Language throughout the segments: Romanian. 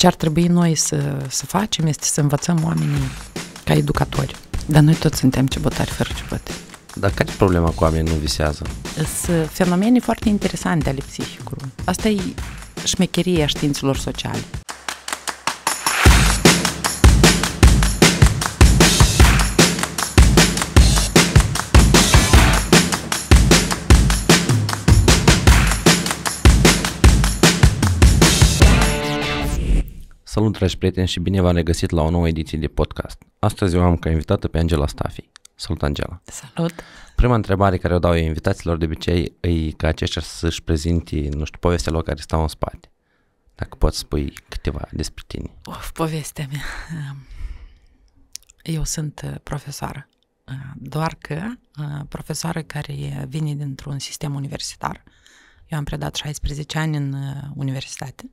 Ce ar trebui noi să, să facem este să învățăm oamenii ca educatori. Dar noi toți suntem cebotari fără cebote. Dar care e problema cu oamenii nu visează? Sunt fenomene foarte interesante ale psihicului. Asta e șmecheria științelor sociale. Salut, dragi prieteni, și bine v-am regăsit la o nouă ediție de podcast. Astăzi eu am ca invitată pe Angela Stafi. Salut, Angela! Salut! Prima întrebare care o dau eu invitaților de obicei e ca aceștia să-și prezinte, nu știu, povestea lor care stau în spate. Dacă poți spui câteva despre tine. Of, povestea mea. Eu sunt uh, profesoară, uh, doar că uh, profesoară care vine dintr-un sistem universitar. Eu am predat 16 ani în universitate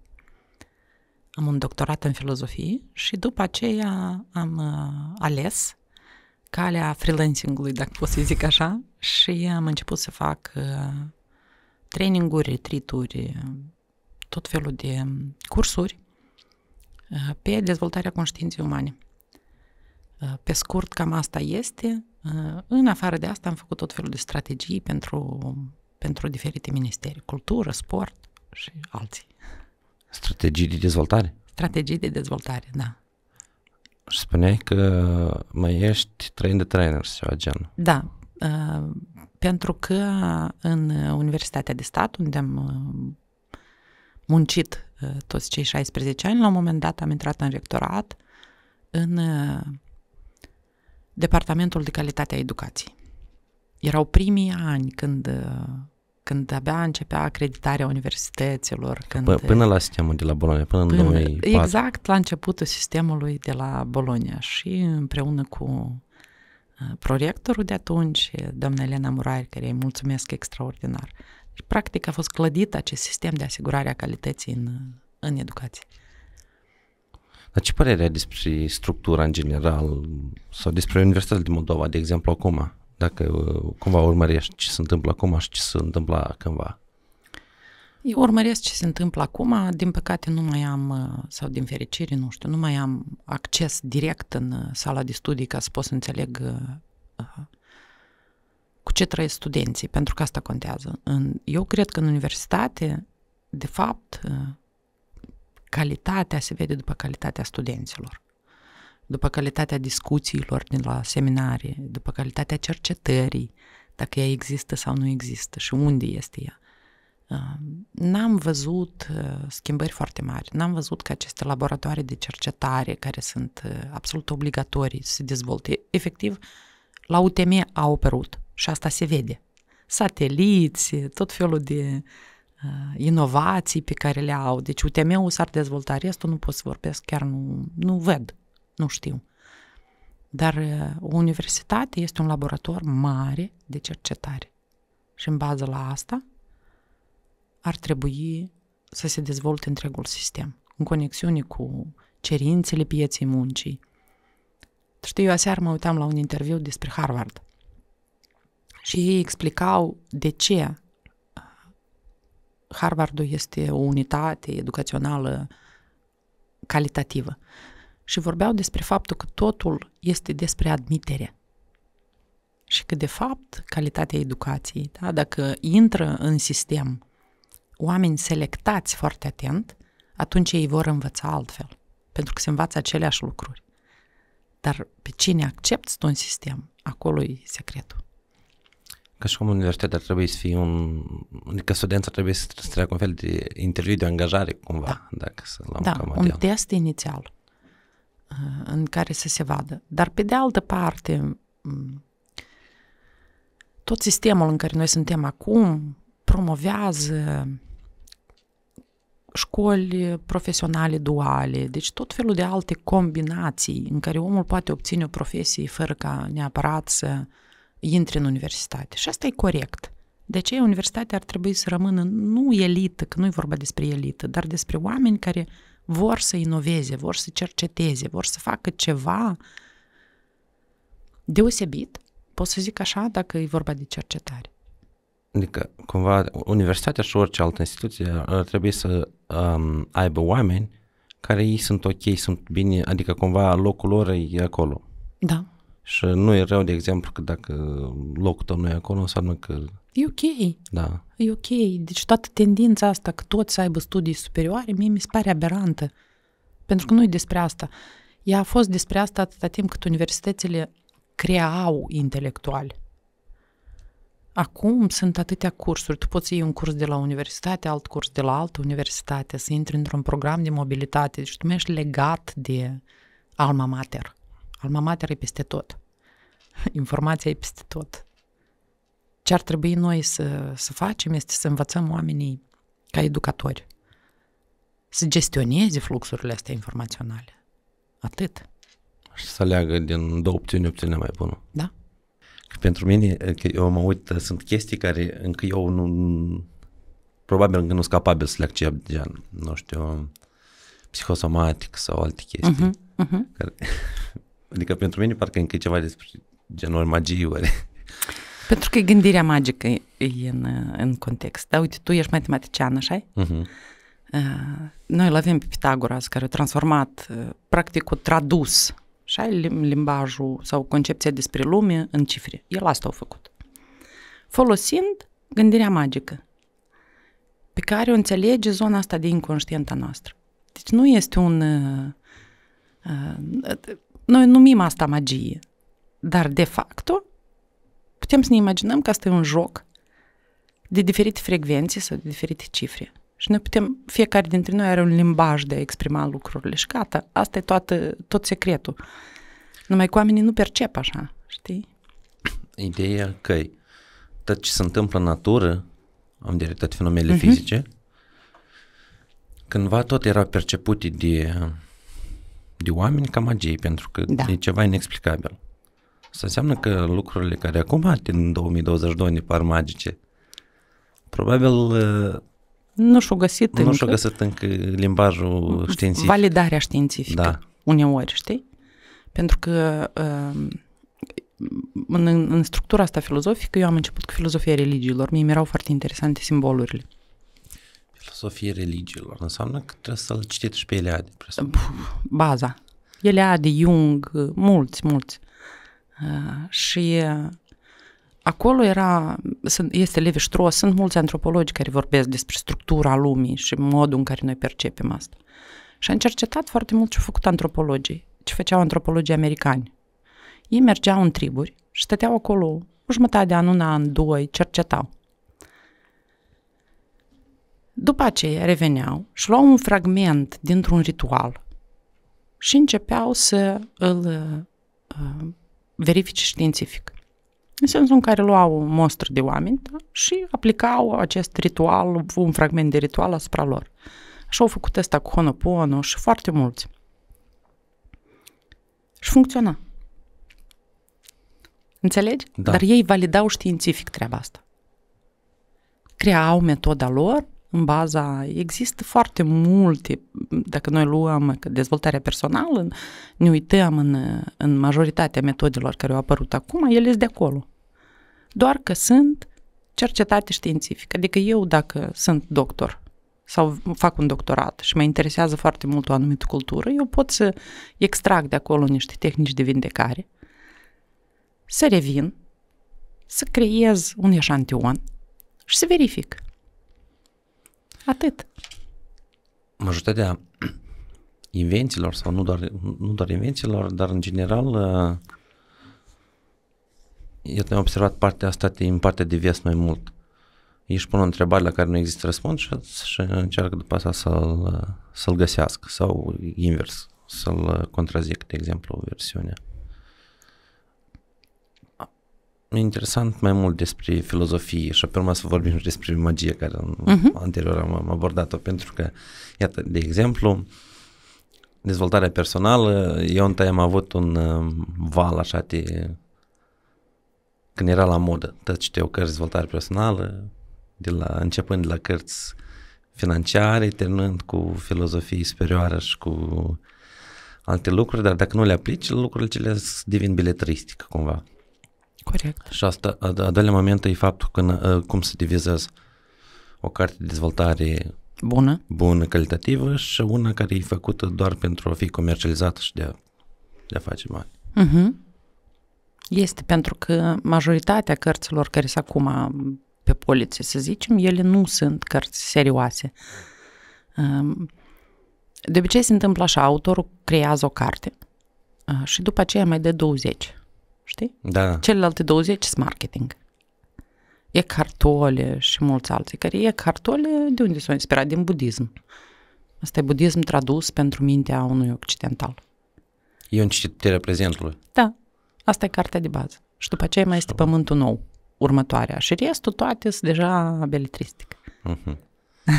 am un doctorat în filozofie și după aceea am uh, ales calea freelancing-ului, dacă pot să zic așa, și am început să fac uh, training retreat-uri, tot felul de cursuri uh, pe dezvoltarea conștiinței umane. Uh, pe scurt, cam asta este. Uh, în afară de asta am făcut tot felul de strategii pentru, pentru diferite ministerii, cultură, sport și alții. Strategii de dezvoltare? Strategii de dezvoltare, da. Și spuneai că mai ești train de trainer sau gen. Da, uh, pentru că în Universitatea de Stat, unde am ă, muncit uh, toți cei 16 ani, la un moment dat am intrat în rectorat în uh, Departamentul de Calitate a Educației. Erau primii ani când când abia începea acreditarea universităților. Când, până la sistemul de la Bologna, până, până în 2004. Exact, la începutul sistemului de la Bologna și împreună cu uh, prorectorul de atunci, doamna Elena Murari, care îi mulțumesc extraordinar. Și deci, practic a fost clădit acest sistem de asigurare a calității în, în educație. Dar ce părere ai despre structura în general sau despre Universitatea din Moldova, de exemplu, acum? Dacă uh, cumva urmărești ce se întâmplă acum și ce se întâmplă cândva. Eu urmăresc ce se întâmplă acum, din păcate nu mai am, uh, sau din fericire, nu știu, nu mai am acces direct în uh, sala de studii ca să pot să înțeleg cu ce trăiesc studenții, pentru că asta contează. Eu cred că în universitate, de fapt, calitatea se vede după calitatea studenților după calitatea discuțiilor din la seminarie, după calitatea cercetării, dacă ea există sau nu există și unde este ea. Uh, n-am văzut uh, schimbări foarte mari. N-am văzut că aceste laboratoare de cercetare, care sunt uh, absolut obligatorii să se dezvolte, efectiv, la UTM au operut și asta se vede. Sateliți, tot felul de inovații pe care le au. Deci UTM-ul s-ar dezvolta, restul nu pot să vorbesc, chiar nu, nu văd nu știu. Dar uh, o universitate este un laborator mare de cercetare. Și în bază la asta ar trebui să se dezvolte întregul sistem, în conexiune cu cerințele pieței muncii. Știu, eu aseară mă uitam la un interviu despre Harvard și ei explicau de ce uh, Harvardul este o unitate educațională calitativă și vorbeau despre faptul că totul este despre admitere. Și că, de fapt, calitatea educației, da, dacă intră în sistem oameni selectați foarte atent, atunci ei vor învăța altfel, pentru că se învață aceleași lucruri. Dar pe cine accepti tu un sistem, acolo e secretul. Ca și cum universitatea trebuie să fie un... Adică studența trebuie să treacă un fel de interviu de angajare, cumva. Da, dacă să, luăm da un test inițial Uh, în care să se vadă. Dar pe de altă parte, tot sistemul în care noi suntem acum promovează școli profesionale duale, deci tot felul de alte combinații în care omul poate obține o profesie fără ca neapărat să intre în universitate. Și asta e corect. De ce universitatea ar trebui să rămână nu elită, că nu e vorba despre elită, dar despre oameni care vor să inoveze, vor să cerceteze, vor să facă ceva deosebit, pot să zic așa, dacă e vorba de cercetare. Adică, cumva, universitatea și orice altă instituție ar trebui să um, aibă oameni care ei sunt ok, sunt bine, adică cumva locul lor e acolo. Da. Și nu e rău, de exemplu, că dacă locul tău nu e acolo, înseamnă că... E ok. Da e ok. Deci toată tendința asta că toți să aibă studii superioare, mie mi se pare aberantă. Pentru că nu e despre asta. Ea a fost despre asta atâta timp cât universitățile creau intelectuali. Acum sunt atâtea cursuri. Tu poți iei un curs de la universitate, alt curs de la altă universitate, să intri într-un program de mobilitate. Deci tu ești legat de alma mater. Alma mater e peste tot. Informația e peste tot ce ar trebui noi să, să facem este să învățăm oamenii ca educatori să gestioneze fluxurile astea informaționale. Atât. Și să aleagă din două opțiuni opțiunea mai bună. Da. Că pentru mine, că eu mă uit, sunt chestii care încă eu nu, probabil încă nu sunt capabil să le accept, gen, nu știu, psihosomatic sau alte chestii. Uh-huh, uh-huh. Care, adică pentru mine parcă încă e ceva despre genul magiei ori pentru că e gândirea magică e în, în context. Da, uite, tu ești matematician, așa mhm. uh-huh. Noi îl avem pe Pitagoras, care a transformat, uh, practic, o tradus, așa limbajul sau concepția despre lume în cifre. El asta a făcut. Folosind gândirea magică, pe care o înțelege zona asta de inconștienta noastră. Deci nu este un... Uh, uh, noi numim asta magie, dar de facto Putem să ne imaginăm că asta e un joc de diferite frecvențe sau de diferite cifre. Și noi putem, fiecare dintre noi are un limbaj de a exprima lucrurile și gata, asta e toată, tot secretul. Numai că oamenii nu percep așa, știi? Ideea că tot ce se întâmplă în natură, am direct toate fenomenele uh-huh. fizice, cândva tot erau percepute de, de oameni ca magie, pentru că da. e ceva inexplicabil. Să înseamnă că lucrurile care acum din 2022 ne par magice, probabil uh, nu și-au găsit nu încă. găsit încă limbajul mm, mm, științific. Validarea științifică, da. uneori, știi? Pentru că um, în, în structura asta filozofică, eu am început cu filozofia religiilor. Mie mi-erau foarte interesante simbolurile. Filosofie religiilor înseamnă că trebuie să-l citești și pe Eliade. Baza. Eliade, Jung, mulți, mulți. Ah, și uh, acolo era, este Levi Strauss, sunt mulți antropologi care vorbesc despre structura lumii și modul în care noi percepem asta. Și am cercetat foarte mult ce au făcut antropologii, ce făceau antropologii americani. Ei mergeau în triburi și stăteau acolo o jumătate de an, un an, doi, cercetau. După aceea reveneau și luau un fragment dintr-un ritual și începeau să îl uh, verifice științific. În sensul în care luau o mostră de oameni da? și aplicau acest ritual, un fragment de ritual asupra lor. Și au făcut asta cu Honopono și foarte mulți. Și funcționa. Înțelegi? Da. Dar ei validau științific treaba asta. Creau metoda lor în baza, există foarte multe, dacă noi luăm dezvoltarea personală, ne uităm în, în majoritatea metodelor care au apărut acum, ele sunt de acolo. Doar că sunt cercetate științifică. Adică eu, dacă sunt doctor sau fac un doctorat și mă interesează foarte mult o anumită cultură, eu pot să extrag de acolo niște tehnici de vindecare, să revin, să creez un eșantion și să verific Atât. Majoritatea invențiilor, sau nu doar, nu doar invențiilor, dar în general, uh, te am observat partea asta, te partea de vest mai mult. Își pun o întrebare la care nu există răspuns și, și încearcă după asta să-l, să-l găsească sau invers, să-l contrazic, de exemplu, versiunea. e interesant mai mult despre filozofie și apoi urmă să vorbim și despre magie, care uh-huh. anterior am, am abordat-o, pentru că, iată, de exemplu, dezvoltarea personală, eu întâi am avut un um, val așa de... când era la modă, tot o cărți dezvoltare personală, de la, începând de la cărți financiare, terminând cu filozofie superioară și cu alte lucruri, dar dacă nu le aplici, lucrurile cele devin biletristică cumva. Corect. Și asta, a, a doilea moment e faptul că, cum se divizează o carte de dezvoltare bună, bună calitativă și una care e făcută doar pentru a fi comercializată și de a, de a face bani. Uh-huh. Este pentru că majoritatea cărților care sunt acum pe poliție, să zicem, ele nu sunt cărți serioase. Um, de obicei se întâmplă așa, autorul creează o carte uh, și după aceea mai de 20 știi? Da. Celelalte 20 sunt marketing. E cartole și mulți alții, care e cartole de unde s-au inspirat? Din budism. Asta e budism tradus pentru mintea unui occidental. E un cititere prezentului. Da. Asta e cartea de bază. Și după aceea mai este Sau. Pământul Nou, următoarea. Și restul toate sunt deja beletristic. Uh-huh.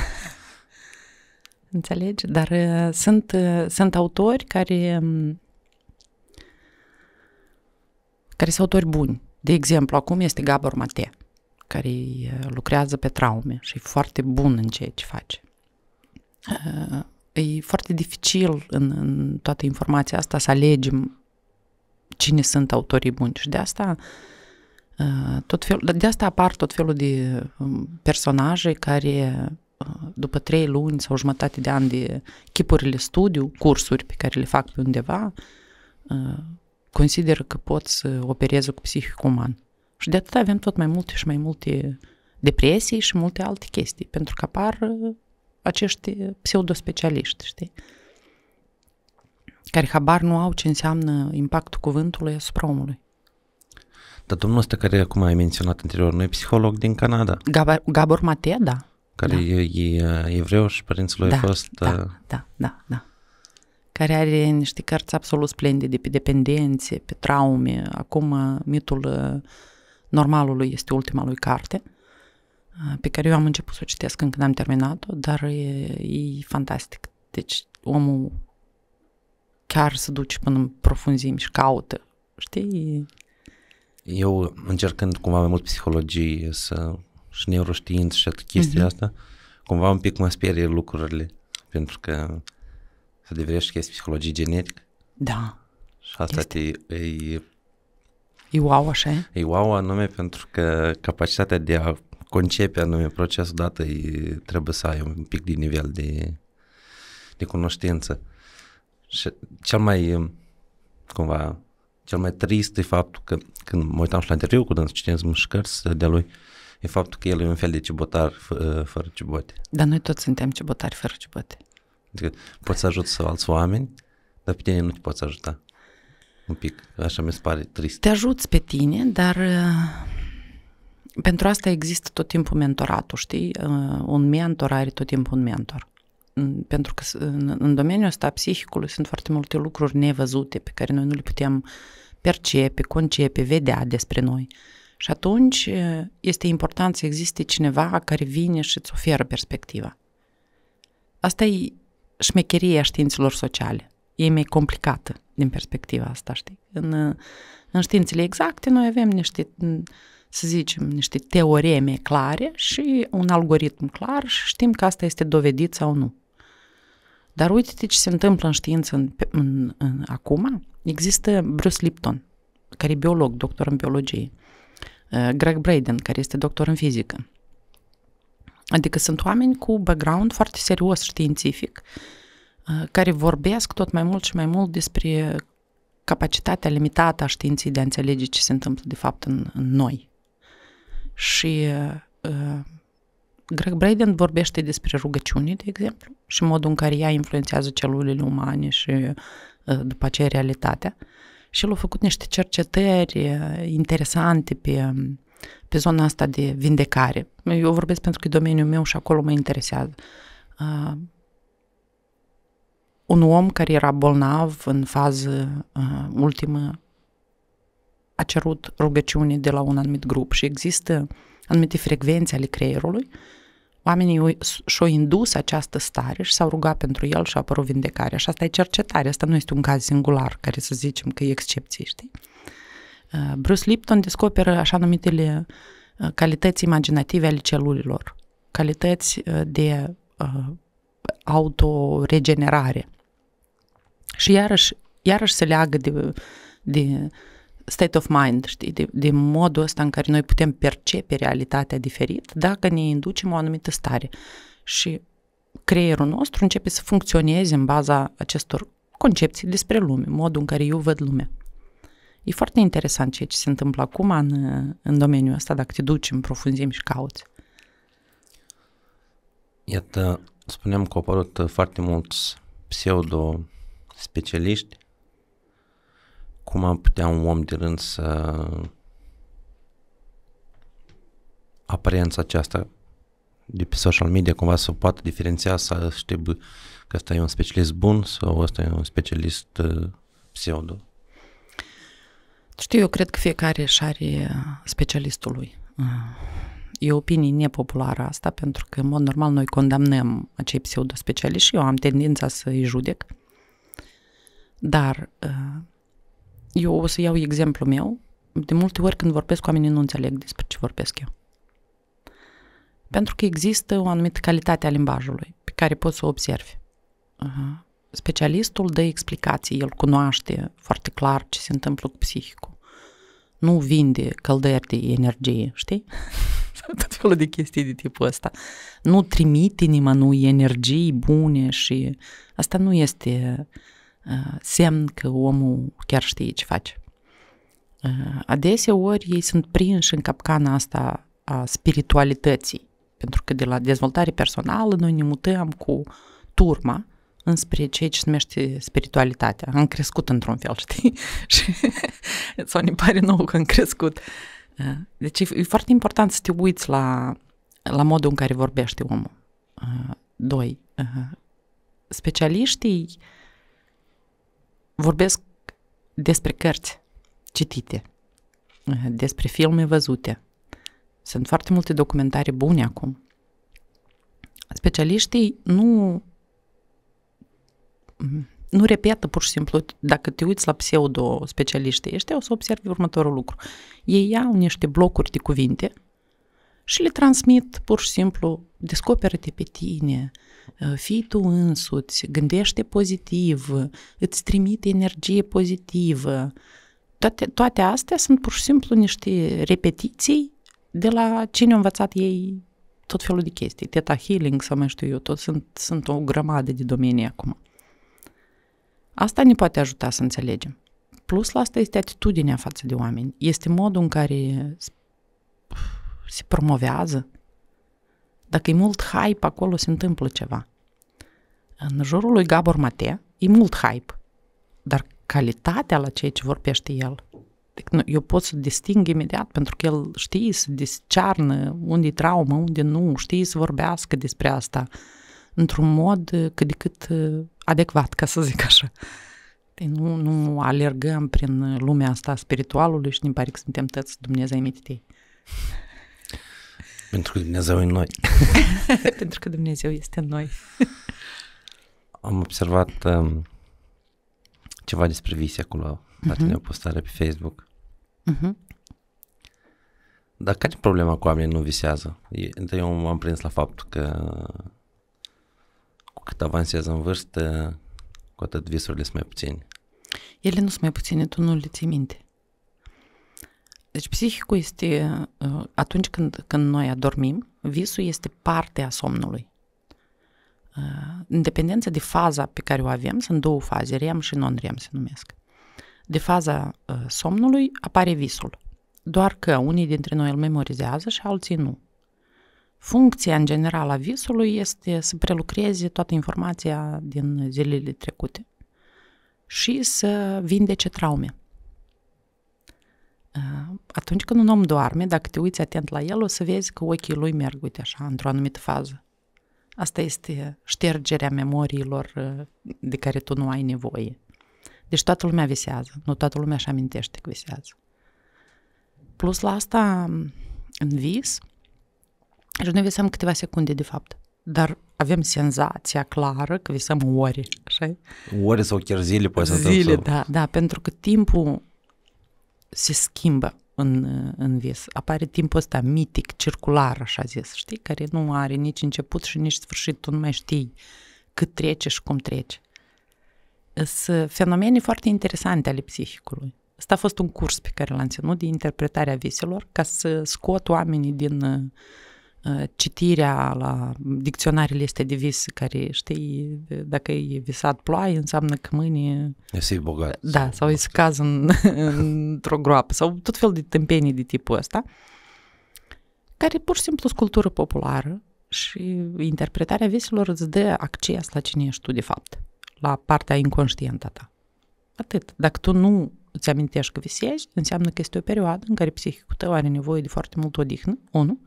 Înțelegi? Dar uh, sunt, uh, sunt autori care um, care sunt autori buni. De exemplu, acum este Gabor Mate, care uh, lucrează pe traume și e foarte bun în ceea ce face. Uh, e foarte dificil în, în toată informația asta să alegem cine sunt autorii buni și de asta uh, tot fel, de asta apar tot felul de um, personaje care după trei luni sau jumătate de ani de chipurile studiu, cursuri pe care le fac pe undeva, consideră că pot să opereze cu psihic uman. Și de atât avem tot mai multe și mai multe depresii și multe alte chestii, pentru că apar uh, acești pseudospecialiști, știi? Care habar nu au ce înseamnă impactul cuvântului asupra omului. Dar domnul ăsta care acum ai menționat anterior, nu e psiholog din Canada? Gabor, Gabor Matea, da. Care da. e, e evreu și părinților da, a fost... Da, uh, da, da, da, da care are niște cărți absolut splendide pe dependențe, pe traume. Acum uh, mitul uh, normalului este ultima lui carte, uh, pe care eu am început să o citesc când am terminat-o, dar e, e fantastic. Deci omul chiar se duce până în profunzim și caută, știi? Eu, încercând cumva mai mult psihologie să, și neuroștiință și atât chestia mm-hmm. asta, cumva un pic mă sperie lucrurile, pentru că să că chestii psihologie genetică? Da. Și asta este... te, e, E wow așa e? E wow anume pentru că capacitatea de a concepe anume procesul dată e, trebuie să ai un pic de nivel de, de cunoștință. Și cel mai, cumva, cel mai trist e faptul că când mă uitam și la interviu cu dânsul, citesc și de lui, e faptul că el e un fel de cibotar fără cibote. Dar noi toți suntem cibotari fără cibote. Adică poți să ajut să alți oameni, dar pe tine nu te poți ajuta. Un pic, așa mi se pare trist. Te ajuți pe tine, dar uh, pentru asta există tot timpul mentoratul, știi? Uh, un mentor are tot timpul un mentor. Mm, pentru că în, domeniul ăsta psihicului sunt foarte multe lucruri nevăzute pe care noi nu le putem percepe, concepe, vedea despre noi. Și atunci uh, este important să existe cineva care vine și îți oferă perspectiva. Asta e șmecherie a științelor sociale. E mai complicată din perspectiva asta, știi? În, în științele exacte noi avem niște, să zicem, niște teoreme clare și un algoritm clar și știm că asta este dovedit sau nu. Dar uite ce se întâmplă în știință în, în, în, acum. Există Bruce Lipton, care e biolog, doctor în biologie, uh, Greg Braden, care este doctor în fizică, Adică sunt oameni cu background foarte serios științific, uh, care vorbesc tot mai mult și mai mult despre capacitatea limitată a științei de a înțelege ce se întâmplă de fapt în, în noi. Și uh, Greg Braden vorbește despre rugăciune, de exemplu, și modul în care ea influențează celulele umane și uh, după aceea realitatea. Și el a făcut niște cercetări uh, interesante pe um, pe zona asta de vindecare. Eu vorbesc pentru că e domeniul meu și acolo mă interesează. Uh, un om care era bolnav în fază uh, ultimă a cerut rugăciune de la un anumit grup și există anumite frecvențe ale creierului. Oamenii și-au indus această stare și s-au rugat pentru el și a apărut vindecarea. Și asta e cercetare, asta nu este un caz singular care să zicem că e excepție, știi? Uh, Uh, Bruce Lipton descoperă așa numitele uh, calități imaginative ale celulelor, calități uh, de autoregenerare. Și iarăși, iarăși se leagă de, de state of mind, știi, de, de modul ăsta în care noi putem percepe realitatea diferit dacă ne inducem o anumită stare. Și creierul nostru începe să funcționeze în baza acestor concepții despre lume, modul în care eu văd lumea. E foarte interesant ceea ce se întâmplă acum în, în domeniul ăsta, dacă te duci în profunzime și cauți. Iată, spuneam că au apărut uh, foarte mulți pseudo-specialiști. Cum am putea un om de rând să aparența aceasta de pe social media cumva să poată diferenția, să știe că ăsta e un specialist bun sau ăsta e un specialist uh, pseudo? Știu, eu cred că fiecare își are uh, specialistul lui. Uh, e o opinie nepopulară asta, pentru că, în mod normal, noi condamnăm acei pseudospecialiști și eu am tendința să îi judec. Dar uh, eu o să iau exemplu meu. De multe ori când vorbesc cu oamenii nu înțeleg despre ce vorbesc eu. Pentru că există o anumită calitate a limbajului pe care poți să o observi. Uh-huh specialistul dă explicații, el cunoaște foarte clar ce se întâmplă cu psihicul. Nu vinde căldări de energie, știi? Tot felul de chestii de tipul ăsta. Nu trimite nimănui energii bune și asta nu este uh, semn că omul chiar știe ce face. Uh, adeseori ei sunt prinși în capcana asta a spiritualității, pentru că de la dezvoltare personală noi ne mutăm cu turma, înspre ceea ce se numește spiritualitatea. Am crescut într-un fel, știi? și sau ne pare nou că am crescut. Eh, deci e, e foarte important să te uiți la, la modul în care vorbește omul. Eh, doi, eh, specialiștii vorbesc despre cărți citite, despre filme văzute. Sunt foarte multe documentare bune acum. Specialiștii nu nu repetă pur și simplu, dacă te uiți la pseudo-specialiștii ăștia, o să observi următorul lucru. Ei iau niște blocuri de cuvinte și le transmit pur și simplu, descoperă-te pe tine, fii tu însuți, gândește pozitiv, îți trimite energie pozitivă. Toate, toate astea sunt pur și simplu niște repetiții de la cine au învățat ei tot felul de chestii, teta healing sau mai știu eu, tot sunt, sunt o grămadă de domenii acum. Asta ne poate ajuta să înțelegem. Plus la asta este atitudinea față de oameni. Este modul în care se promovează. Dacă e mult hype, acolo se întâmplă ceva. În jurul lui Gabor Mate e mult hype, dar calitatea la ceea ce vorbește el, deci, eu pot să disting imediat pentru că el știe să discearnă unde e traumă, unde nu, știe să vorbească despre asta într-un mod uh, cât de cât uh, adecvat, ca să zic așa. Deci nu, nu alergăm prin lumea asta spiritualului și din pare că suntem tăți Dumnezeu ei. Pentru că Dumnezeu e în noi. Pentru că Dumnezeu este în noi. Am observat um, ceva despre vise acolo, la uh-huh. tine o postare pe Facebook. Uh-huh. Dar care e problema cu oamenii nu visează? Eu am prins la fapt că cât avansează în vârstă, cu atât visurile sunt mai puține. Ele nu sunt mai puține, tu nu le ții minte. Deci psihicul este, uh, atunci când, când noi adormim, visul este parte a somnului. Uh, în dependență de faza pe care o avem, sunt două faze, REM și non-REM se numesc. De faza uh, somnului apare visul. Doar că unii dintre noi îl memorizează și alții nu. Funcția în general a visului este să prelucreze toată informația din zilele trecute și să vindece traume. Atunci când un om doarme, dacă te uiți atent la el, o să vezi că ochii lui merg, uite așa, într-o anumită fază. Asta este ștergerea memoriilor de care tu nu ai nevoie. Deci toată lumea visează, nu toată lumea își amintește că visează. Plus la asta, în vis, și noi visăm câteva secunde, de fapt. Dar avem senzația clară că visăm ore, așa Ore sau chiar zile poate să Zile, sau... da, da, pentru că timpul se schimbă în, în vis. Apare timpul ăsta mitic, circular, așa zis, știi, care nu are nici început și nici sfârșit. Tu nu mai știi cât trece și cum trece. Sunt fenomene foarte interesante ale psihicului. Asta a fost un curs pe care l-am ținut de interpretarea viselor ca să scot oamenii din uh, citirea la dicționarele este de vis care, știi, dacă e visat ploaie, înseamnă că mâine... Este bogat. Da, sau îi caz în, într-o groapă, sau tot fel de tâmpenii de tipul ăsta, care pur și simplu sunt cultură populară și interpretarea viselor îți dă acces la cine ești tu de fapt, la partea inconștientă ta. Atât. Dacă tu nu îți amintești că visezi înseamnă că este o perioadă în care psihicul tău are nevoie de foarte mult odihnă, unul,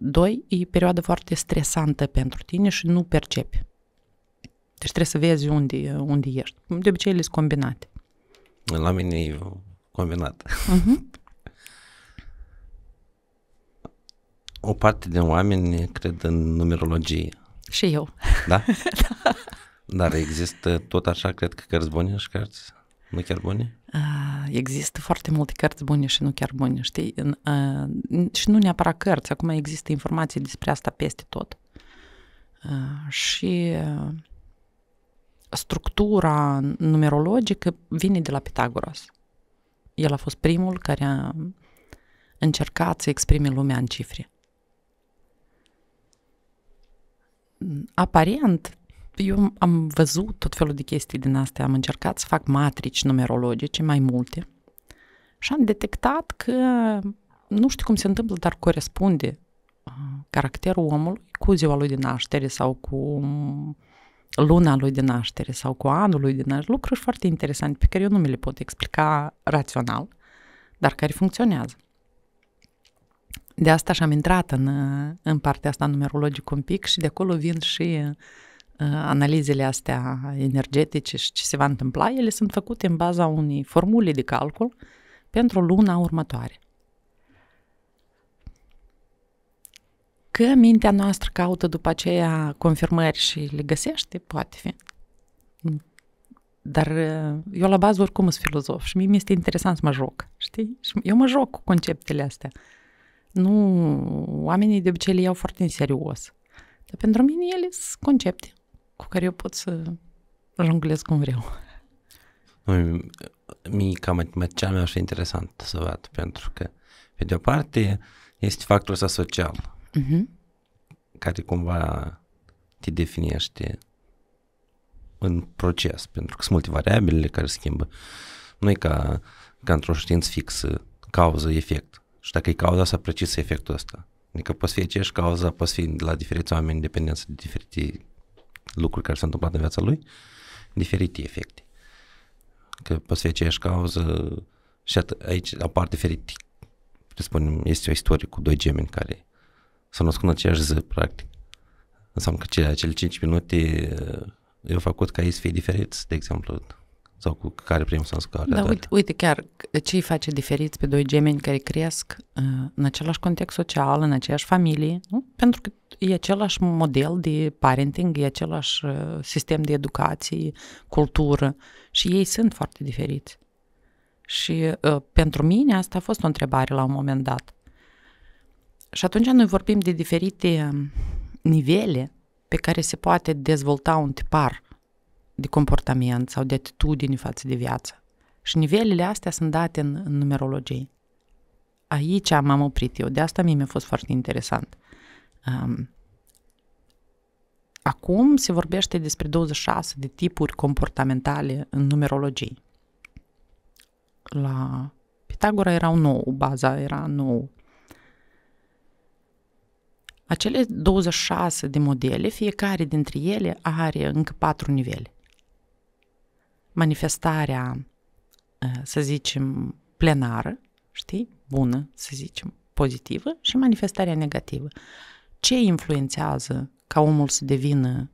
Doi, e perioada foarte stresantă pentru tine și nu percepi. Deci trebuie să vezi unde, unde ești. De obicei sunt combinate. La mine e combinat. Uh-huh. o parte din oameni cred în numerologie. Și eu. Da? da. Dar există tot așa, cred că cărți bune și cărți nu chiar bune? Există foarte multe cărți bune și nu chiar bune, știi? Și nu neapărat cărți, acum există informații despre asta peste tot. Și structura numerologică vine de la Pitagoras. El a fost primul care a încercat să exprime lumea în cifre. Aparent, eu am văzut tot felul de chestii din astea, am încercat să fac matrici numerologice mai multe și am detectat că nu știu cum se întâmplă, dar corespunde uh, caracterul omului cu ziua lui de naștere sau cu mm, luna lui de naștere sau cu anul lui de naștere, lucruri foarte interesante pe care eu nu mi le pot explica rațional, dar care funcționează. De asta și-am intrat în, în partea asta numerologică un pic și de acolo vin și analizele astea energetice și ce se va întâmpla, ele sunt făcute în baza unei formule de calcul pentru luna următoare. Că mintea noastră caută după aceea confirmări și le găsește, poate fi. Dar uh, eu la bază oricum sunt filozof și mie mi-este interesant să mă joc, știi? Și eu mă joc cu conceptele astea. Nu, oamenii de obicei le iau foarte în serios. Dar pentru mine ele sunt concepte cu care eu pot să jonglez cum vreau. Mie cam cea mai așa interesant să văd, pentru că, pe de-o parte, este factorul ăsta social, uh-huh. care cumva te definește în proces, pentru că sunt multe variabile care schimbă. Nu e ca, ca într-o știință fixă, cauză-efect. Și dacă e cauza să precisă efectul ăsta. Adică poți fi aceeași cauza, poți fi la diferiți oameni, dependență de diferite lucruri care s-au întâmplat în viața lui, diferite efecte. Că fi aceeași cauză și at- aici apar diferit. să spunem, este o istorie cu doi gemeni care s-au născut în aceeași zi, practic. Înseamnă că cele, acele 5 minute eu uh, făcut ca ei să fie diferiți, de exemplu, sau cu care primul sau cu care Da, dar... uite, uite, chiar ce îi face diferiți pe doi gemeni care cresc uh, în același context social, în aceeași familie, nu? pentru că e același model de parenting, e același uh, sistem de educație, cultură și ei sunt foarte diferiți. Și uh, pentru mine asta a fost o întrebare la un moment dat. Și atunci noi vorbim de diferite um, nivele pe care se poate dezvolta un tipar de comportament sau de atitudini față de viață. Și nivelele astea sunt date în, în numerologie. Aici m-am oprit eu, de asta mie mi-a fost foarte interesant. Um, acum se vorbește despre 26 de tipuri comportamentale în numerologie. La Pitagora erau nou, baza era nou. Acele 26 de modele, fiecare dintre ele are încă patru nivele manifestarea, ă, să zicem, plenară, știi, bună, să zicem, pozitivă și manifestarea negativă. Ce influențează ca omul să devină,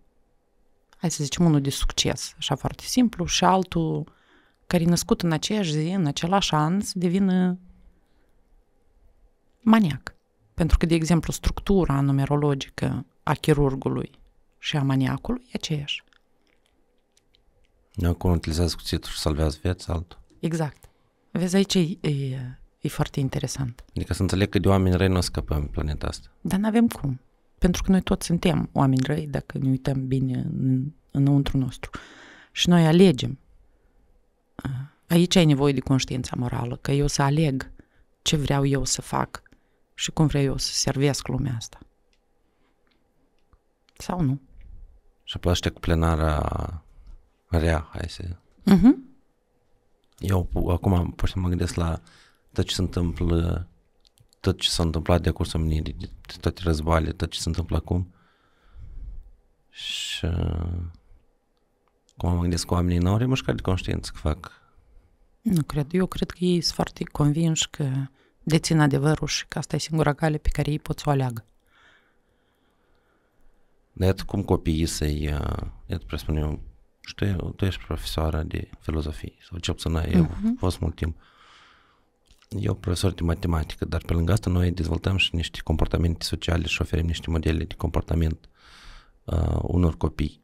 hai să zicem, unul de succes, așa foarte simplu, și altul care e născut în aceeași zi, în același an, să devină maniac. Pentru că, de exemplu, structura numerologică a chirurgului și a maniacului e aceeași. Acolo utilizează cuțitul și salvează viața altul. Exact. Vezi, aici e, e, e foarte interesant. Adică să înțeleg că de oameni răi nu scăpăm planeta asta. Dar nu avem cum. Pentru că noi toți suntem oameni răi dacă ne uităm bine în, înăuntru nostru. Și noi alegem. Aici ai nevoie de conștiința morală, că eu să aleg ce vreau eu să fac și cum vreau eu să servesc lumea asta. Sau nu. Și apoi cu plenara rea, hai să... Uh-huh. Eu acum pur și mă gândesc la tot ce se întâmplă, tot ce s-a întâmplat de-a mâinii, de toate războaiele, tot ce se întâmplă acum. Și uh, cum mă gândesc cu oamenii nu au de conștiință că fac. Nu cred. Eu cred că ei sunt foarte convinși că dețin adevărul și că asta e singura cale pe care ei pot să o aleagă. Dar iată cum copiii să-i, uh, iată, presupun eu, și tu, tu ești profesoară de filozofie, sau ce n ai uh-huh. fost mult timp. Eu profesor de matematică, dar pe lângă asta noi dezvoltăm și niște comportamente sociale și oferim niște modele de comportament uh, unor copii.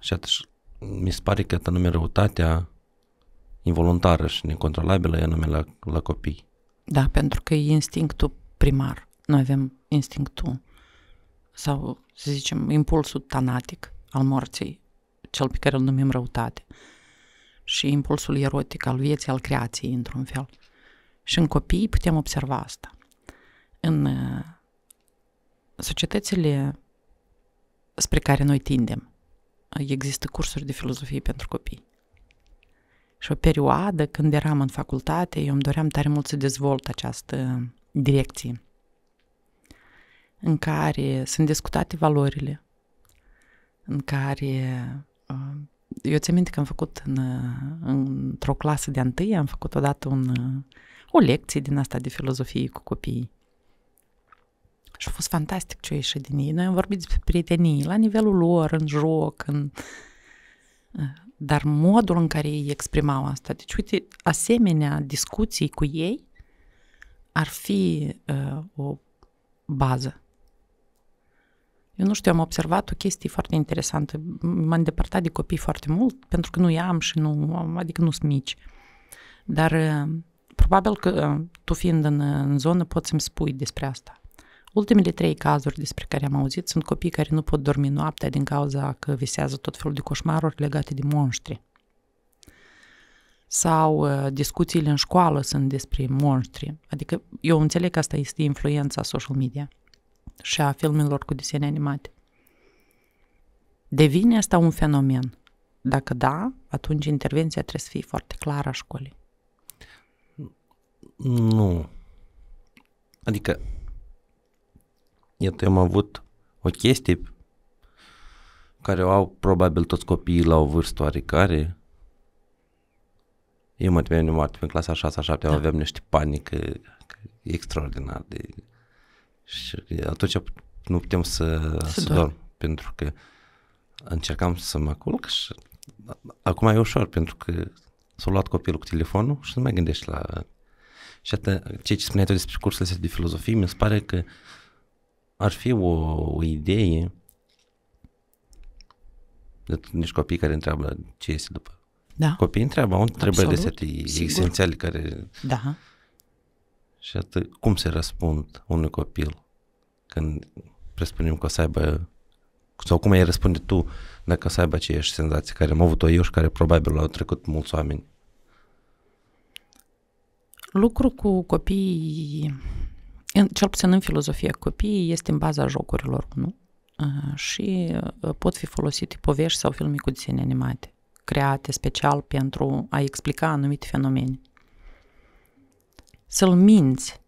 Și atunci mi se pare că anume răutatea involuntară și necontrolabilă e anume la, la copii. Da, pentru că e instinctul primar. Noi avem instinctul sau, să zicem, impulsul tanatic al morții cel pe care îl numim răutate și impulsul erotic al vieții, al creației, într-un fel. Și în copii putem observa asta. În uh, societățile spre care noi tindem, există cursuri de filozofie pentru copii. Și o perioadă când eram în facultate, eu îmi doream tare mult să dezvolt această direcție în care sunt discutate valorile, în care eu ți minte că am făcut în, într-o clasă de întâi, am făcut odată un, o lecție din asta de filozofie cu copiii. Și a fost fantastic ce a ieșit din ei. Noi am vorbit despre prietenii la nivelul lor, în joc, în... dar modul în care ei exprimau asta. Deci, uite, asemenea discuții cu ei ar fi uh, o bază eu nu știu, am observat o chestie foarte interesantă. M-am îndepărtat de copii foarte mult pentru că nu i-am și nu, adică nu sunt mici. Dar uh, probabil că uh, tu fiind în, uh, în zonă poți să-mi spui despre asta. Ultimele trei cazuri despre care am auzit sunt copii care nu pot dormi noaptea din cauza că visează tot felul de coșmaruri legate de monștri. Sau discuțiile în școală sunt despre monștri. Adică eu înțeleg că asta este influența social media și a filmelor cu desene animate. Devine asta un fenomen? Dacă da, atunci intervenția trebuie să fie foarte clară a școlii. Nu. Adică, iată, eu am avut o chestie care o au probabil toți copiii la o vârstă oarecare. Eu mă temeam, eu mă clasa 6-7 da. aveam niște panică extraordinar de și atunci nu putem să, să, să dorm. dorm, pentru că încercam să mă culc și acum e ușor, pentru că s-a luat copilul cu telefonul și nu mai gândești la... Și atât, ceea ce spuneai tu despre cursurile astea de filozofie, mi se pare că ar fi o, o idee de nici copii care întreabă ce este după. Da. Copiii întreabă, au întrebări de sete esențiale care... Da și atât, cum se răspund unui copil când presupunem că o să aibă sau cum ai răspunde tu dacă o să aibă aceeași senzație care am avut-o eu și care probabil au trecut mulți oameni? Lucru cu copiii, în, cel puțin în filozofia copiii, este în baza jocurilor, nu? Și pot fi folosite povești sau filme cu desene animate, create special pentru a explica anumite fenomene să-l minți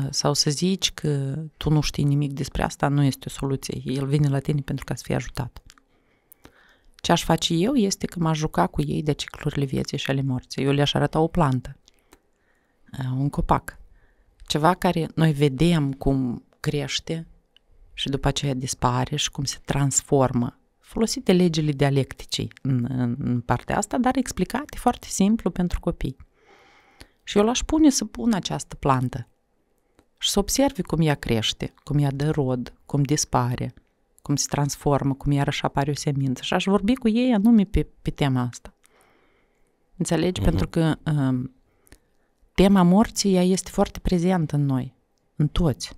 uh, sau să zici că tu nu știi nimic despre asta, nu este o soluție. El vine la tine pentru ca să fie ajutat. Ce aș face eu este că m-aș juca cu ei de ciclurile vieții și ale morții. Eu le-aș arăta o plantă, uh, un copac, ceva care noi vedem cum crește și după aceea dispare și cum se transformă. Folosite legile dialecticii în, în partea asta, dar explicate foarte simplu pentru copii. Și eu l-aș pune să pun această plantă și să observi cum ea crește, cum ea dă rod, cum dispare, cum se transformă, cum iarăși apare o semință. Și aș vorbi cu ei anume pe, pe tema asta. Înțelegi? Mm-hmm. Pentru că um, tema morții ea este foarte prezentă în noi, în toți.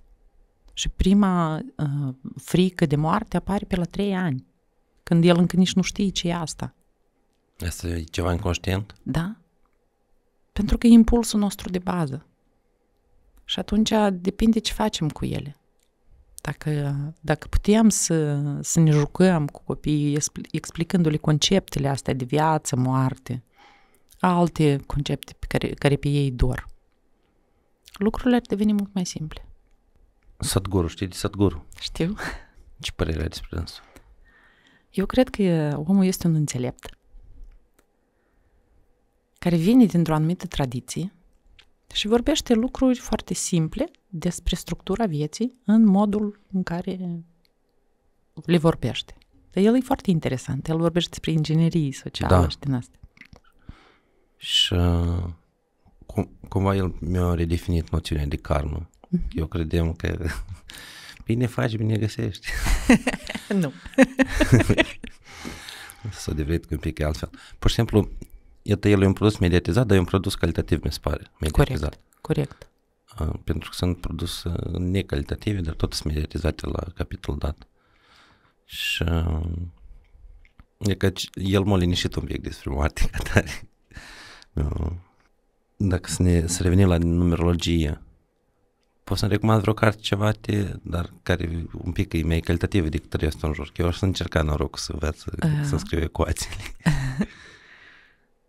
Și prima uh, frică de moarte apare pe la trei ani, când el încă nici nu știe ce e asta. Asta e ceva inconștient? Da. Pentru că e impulsul nostru de bază. Și atunci depinde ce facem cu ele. Dacă, dacă putem să, să ne jucăm cu copiii explicându-le conceptele astea de viață, moarte, alte concepte pe care, care pe ei dor, lucrurile ar deveni mult mai simple. Satguru, știi de Satguru? Știu. Ce părere ai despre dânsul? Eu cred că omul este un înțelept care vine dintr-o anumită tradiție și vorbește lucruri foarte simple despre structura vieții în modul în care le vorbește. Dar el e foarte interesant. El vorbește despre inginerii sociale da. și din astea. Și uh, cum, cumva el mi-a redefinit noțiunea de karmă. Mm-hmm. Eu credeam că bine faci, bine găsești. nu. S-a devenit un pic altfel. Pur și simplu, iată, el e un produs mediatizat, dar e un produs calitativ, mi se pare, mediatizat. Corect, corect. Pentru că sunt produse necalitative, dar tot sunt mediatizate la capitol dat. Și e că el m-a linișit un pic despre moartea dar Dacă să, ne, să revenim la numerologie, pot să-mi recomand vreo carte ceva, te, dar care un pic e mai calitativă decât restul în jur. eu aș să încerca noroc să înveț uh. să scriu ecuațiile.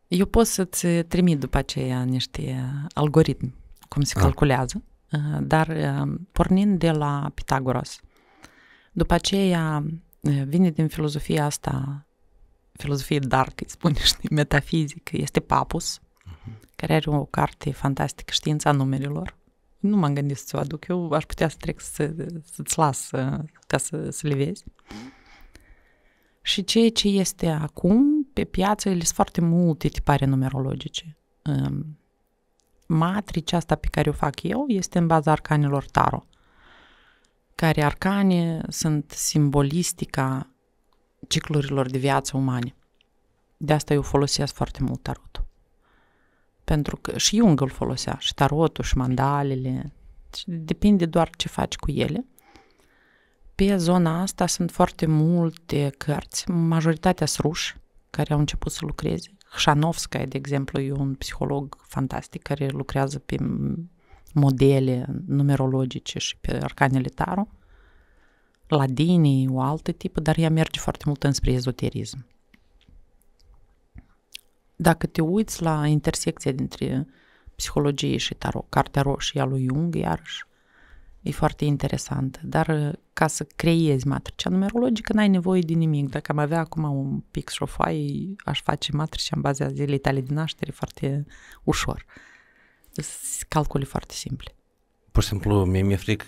Eu pot să-ți trimit după aceea niște algoritmi, cum se A. Ah. calculează, uh, dar uh, pornind de la Pitagoras. După aceea uh, vine din filozofia asta, filozofie dark, îi spune, știi, metafizică, este Papus, uh-huh. care are o carte fantastică, Știința Numerilor. Nu m-am gândit să o aduc, eu aș putea să trec să, să-ți las ca să, să le vezi. Și ceea ce este acum pe piață sunt foarte multe tipare numerologice. Ehm, Matricea asta pe care o fac eu este în baza arcanelor Taro, care arcane sunt simbolistica ciclurilor de viață umane. De asta eu folosesc foarte mult tarotul. Pentru că și Jung îl folosea, și tarotul, și mandalele. Depinde doar ce faci cu ele. Pe zona asta sunt foarte multe cărți, majoritatea sunt ruși, care au început să lucreze. Hșanovska, de exemplu, e un psiholog fantastic care lucrează pe modele numerologice și pe arcanele taro, Ladini e o altă tipă, dar ea merge foarte mult înspre ezoterism. Dacă te uiți la intersecția dintre psihologie și tarot, cartea roșie a lui Jung, iarăși, E foarte interesant, dar uh, ca să creezi matricea numerologică n-ai nevoie de nimic. Dacă am avea acum un pic și o foaie, aș face matricea în baza zilei tale de naștere foarte ușor. Sunt calcule foarte simple. Pur și simplu, mie mi-e frică.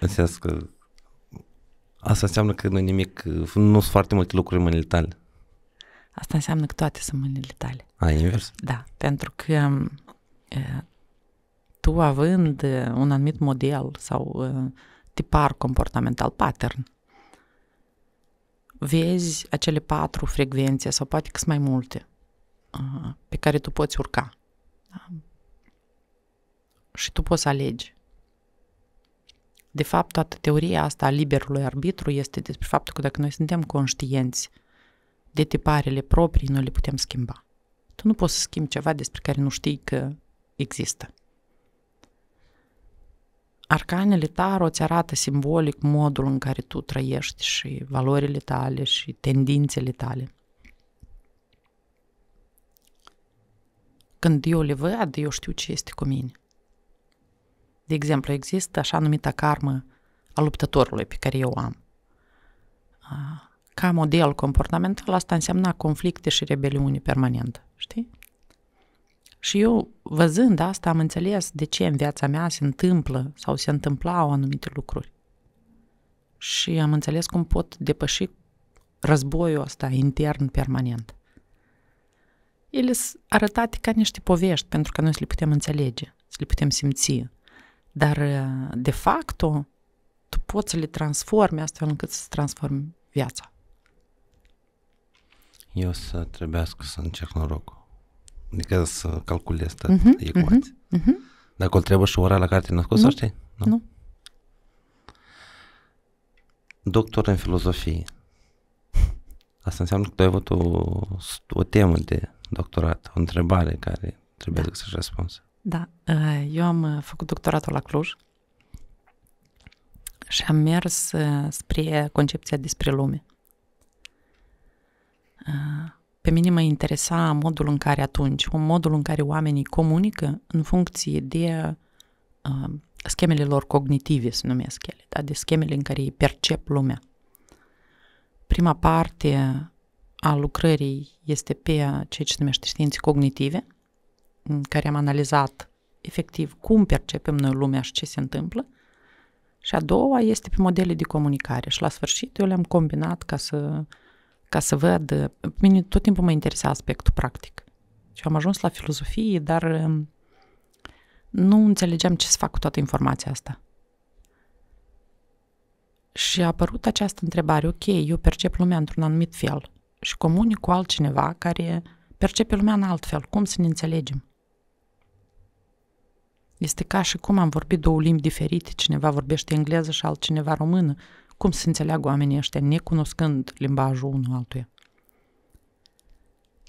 în sens că asta înseamnă că nu nimic, nu sunt foarte multe lucruri în mâinile tale. Asta înseamnă că toate sunt mâinile tale. A, invers? Da, pentru că uh, tu având uh, un anumit model sau uh, tipar comportamental, pattern, vezi acele patru frecvențe sau poate că sunt mai multe uh, pe care tu poți urca. Da? Și tu poți alege. De fapt, toată teoria asta a liberului arbitru este despre faptul că dacă noi suntem conștienți de tiparele proprii, noi le putem schimba. Tu nu poți să schimbi ceva despre care nu știi că există arcanele tarot îți arată simbolic modul în care tu trăiești și valorile tale și tendințele tale. Când eu le văd, eu știu ce este cu mine. De exemplu, există așa numită karmă a luptătorului pe care eu am. Ah, ca model comportamental, asta înseamnă conflicte și rebeliuni permanent. știi? Și eu, văzând asta, am înțeles de ce în viața mea se întâmplă sau se întâmplau anumite lucruri. Și am înțeles cum pot depăși războiul ăsta intern permanent. Ele sunt arătate ca niște povești, pentru că noi să le putem înțelege, să le putem simți. Dar, de fapt tu poți să le transformi astfel încât să-ți transformi viața. Eu să trebuiască să încerc norocul. Adică să calculezi tot uh-huh, Uh-huh, uh-huh. Dacă o trebuie și ora la care te-ai născut, nu. știi? Nu. nu. Doctor în filozofie. Asta înseamnă că tu ai avut o, o temă de doctorat, o întrebare care trebuie da. să-și răspunzi. Da, eh, eu am eh, făcut doctoratul la Cluj și am mers eh, spre concepția despre lume. Pe mine mă interesa modul în care atunci, modul în care oamenii comunică în funcție de uh, schemele lor cognitive, se numesc ele, da? de schemele în care ei percep lumea. Prima parte a lucrării este pe ceea ce se numește științe cognitive, în care am analizat efectiv cum percepem noi lumea și ce se întâmplă. Și a doua este pe modele de comunicare și la sfârșit eu le-am combinat ca să uh, ca să văd, pe mine tot timpul mă interesa aspectul practic. Și am ajuns la filozofie, dar um, nu înțelegeam ce să fac cu toată informația asta. Și a apărut această întrebare, ok, eu percep lumea într-un anumit fel și comunic cu altcineva care percepe lumea în fel. cum să ne înțelegem? Este ca și cum am vorbit două limbi diferite, cineva vorbește engleză și altcineva română cum să înțeleagă oamenii ăștia necunoscând limbajul unul altuia.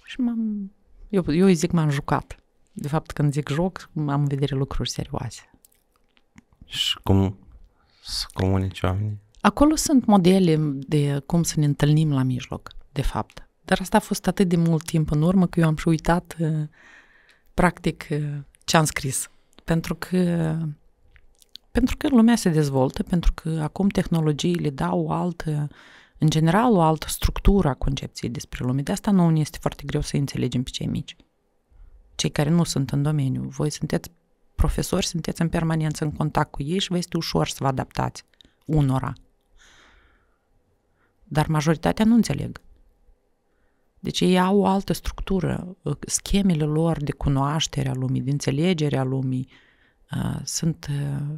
Și m-am, eu, eu îi zic m-am jucat. De fapt, când zic joc, am în vedere lucruri serioase. Și cum să comunici oamenii? Acolo sunt modele de cum să ne întâlnim la mijloc, de fapt. Dar asta a fost atât de mult timp în urmă că eu am și uitat, uh, practic, uh, ce am scris. Pentru că pentru că lumea se dezvoltă, pentru că acum tehnologiile dau o altă, în general, o altă structură a concepției despre lume. De asta nu este foarte greu să înțelegem pe cei mici. Cei care nu sunt în domeniu. Voi sunteți profesori, sunteți în permanență în contact cu ei și vă este ușor să vă adaptați unora. Dar majoritatea nu înțeleg. Deci ei au o altă structură. Uh, schemele lor de cunoaștere a lumii, de înțelegere a lumii, uh, sunt uh,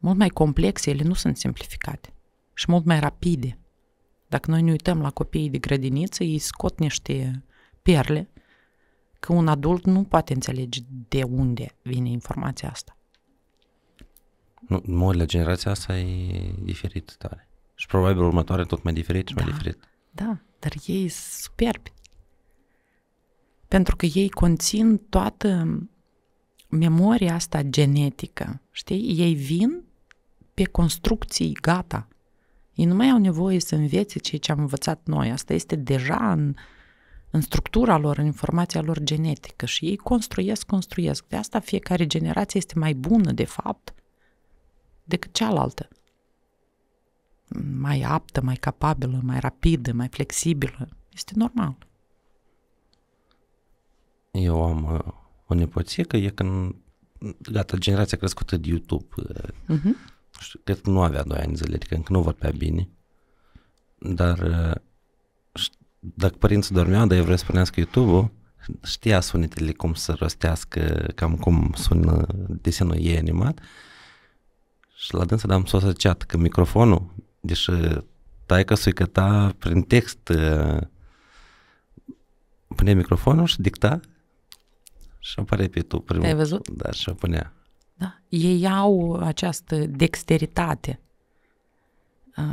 mult mai complexe, ele nu sunt simplificate și mult mai rapide. Dacă noi ne uităm la copiii de grădiniță, ei scot niște perle că un adult nu poate înțelege de unde vine informația asta. Nu, mod la generația asta e diferit tare. Și probabil următoare tot mai diferit și da, mai diferit. Da, dar ei sunt superbi. Pentru că ei conțin toată memoria asta genetică. Știi? Ei vin pe construcții gata. Ei nu mai au nevoie să învețe ceea ce am învățat noi. Asta este deja în, în structura lor, în informația lor genetică și ei construiesc, construiesc. De asta fiecare generație este mai bună, de fapt, decât cealaltă. Mai aptă, mai capabilă, mai rapidă, mai flexibilă. Este normal. Eu am uh, o nepoție că e când, gata, generația crescută de YouTube. Uh-huh știu, cred că nu avea doi ani zile, adică încă nu vorbea bine, dar uh, dacă părinții dormeau, dar eu vreau să pornească YouTube-ul, știa sunetele cum să rostească, cam cum sună desenul ei animat și la dânsă am să că microfonul, deși uh, taica căta prin text uh, pune microfonul și dicta și apare pe tu primul. Ai văzut? Da, și o punea. Da? Ei au această dexteritate. Uh,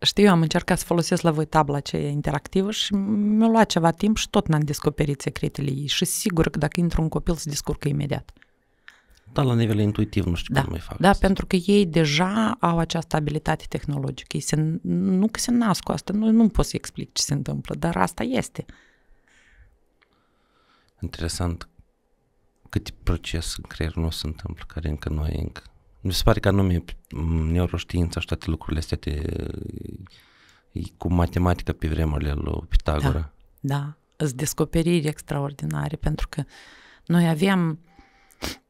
știu, eu am încercat să folosesc la voi tabla aceea interactivă și mi-a luat ceva timp și tot n-am descoperit secretele ei. Și sigur că dacă intru un copil se descurcă imediat. Dar la nivel intuitiv nu știu da, cum mai fac. Da, asta. pentru că ei deja au această abilitate tehnologică. Ei se, nu că se nasc cu asta, nu, nu pot să explic ce se întâmplă, dar asta este. Interesant câte proces în creierul nostru se întâmplă, care încă noi încă... Mi se pare că anume mm, neuroștiința și toate lucrurile astea te, e cu matematica pe vremurile lui Pitagora. Da, da. Îți descoperiri extraordinare, pentru că noi avem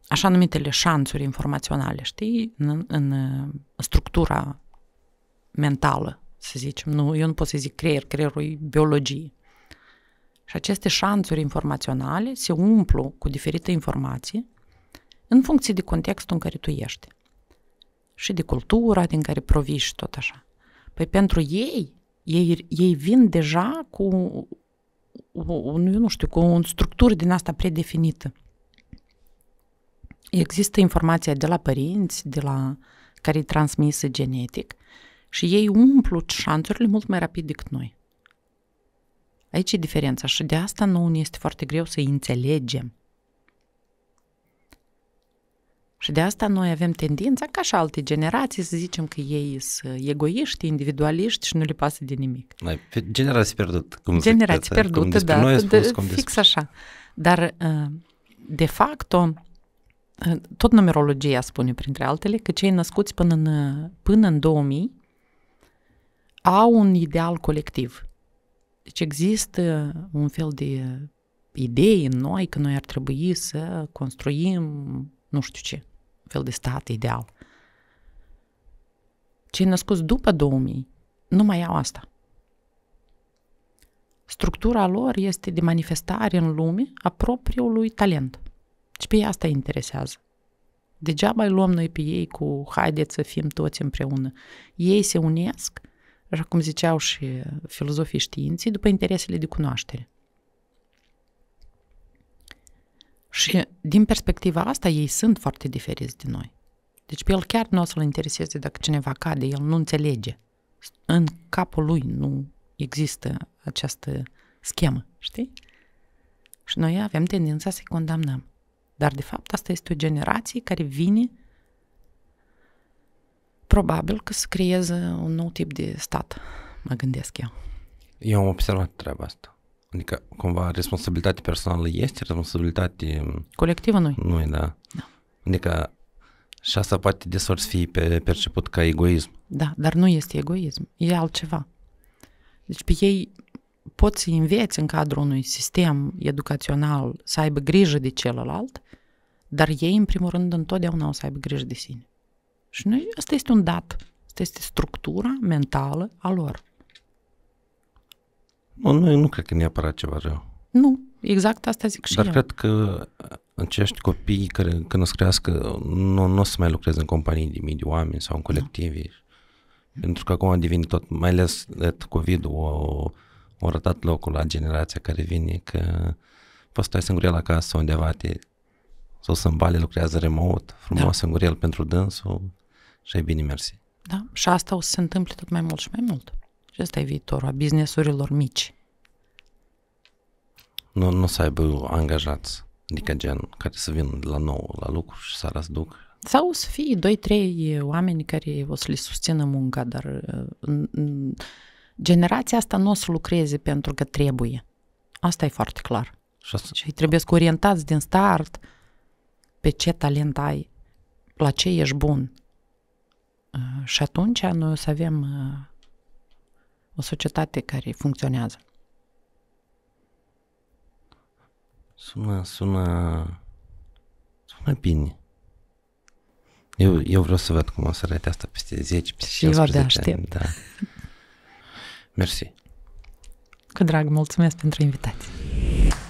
așa numitele șanțuri informaționale, știi, în, în structura mentală, să zicem. Nu, eu nu pot să zic creier, creierul e biologie. Și aceste șanțuri informaționale se umplu cu diferite informații în funcție de contextul în care tu ești și de cultura din care provii și tot așa. Păi pentru ei, ei, ei vin deja cu, un, eu nu știu, cu o structură din asta predefinită. Există informația de la părinți, de la care e transmisă genetic și ei umplu șanțurile mult mai rapid decât noi. Aici e diferența și de asta nu ne este foarte greu să înțelegem. Și de asta noi avem tendința, ca și alte generații, să zicem că ei sunt egoiști, individualiști și nu le pasă de nimic. Generații pierdute. Cum generații pierdute, da, noi spus, de, cum fix așa. Dar, uh, de fapt uh, tot numerologia spune, printre altele, că cei născuți până în, până în 2000 au un ideal colectiv. Deci există un fel de idei în noi că noi ar trebui să construim nu știu ce, un fel de stat ideal. Cei născuți după 2000 nu mai au asta. Structura lor este de manifestare în lume a propriului talent. Și pe ei asta îi interesează. Degeaba îi luăm noi pe ei cu haideți să fim toți împreună. Ei se unesc așa cum ziceau și filozofii științii, după interesele de cunoaștere. Și din perspectiva asta ei sunt foarte diferiți de noi. Deci pe el chiar nu o să-l intereseze dacă cineva cade, el nu înțelege. În capul lui nu există această schemă, știi? Și noi avem tendința să-i condamnăm. Dar de fapt asta este o generație care vine probabil că se creeze uh, un nou tip de stat, mă gândesc eu. Eu am observat treaba asta. Adică, cumva, responsabilitate personală este, responsabilitate... Um, Colectivă nu Nu da. da. Adică, și asta poate de să fi pe perceput ca egoism. Da, dar nu este egoism, e altceva. Deci pe ei pot să înveți în cadrul unui sistem educațional să aibă grijă de celălalt, dar ei, în primul rând, întotdeauna o să aibă grijă de sine. Și noi, asta este un dat. Asta este structura mentală a lor. Nu, nu, nu cred că neapărat ceva rău. Nu, exact asta zic și Dar eu. cred că acești copii care când o să crească nu, nu o să mai lucreze în companii de mii de oameni sau în colectivi, Da. Mm. Pentru că acum devine tot, mai ales covid o, o rătat locul la generația care vine că poți stai la acasă undeva te, sau să îmbale, lucrează remote, frumos da. el pentru dânsul și ai bine mersi. Da, și asta o să se întâmple tot mai mult și mai mult. Și ăsta e viitorul a businessurilor mici. Nu, nu să aibă angajați, adică gen, care să vină la nou la lucru și să răzduc. Sau să fie doi, trei oameni care o să le susțină munca, dar uh, generația asta nu o să lucreze pentru că trebuie. Asta e foarte clar. Și, asta... și trebuie să orientați din start pe ce talent ai, la ce ești bun, Eh, și atunci noi o să avem eh, o societate care funcționează. Sună, sună, sună bine. Eu, eu vreau să văd cum o să arate asta peste 10, peste 15 ani. Aștept. Da. Mersi. Cu drag, mulțumesc pentru invitație.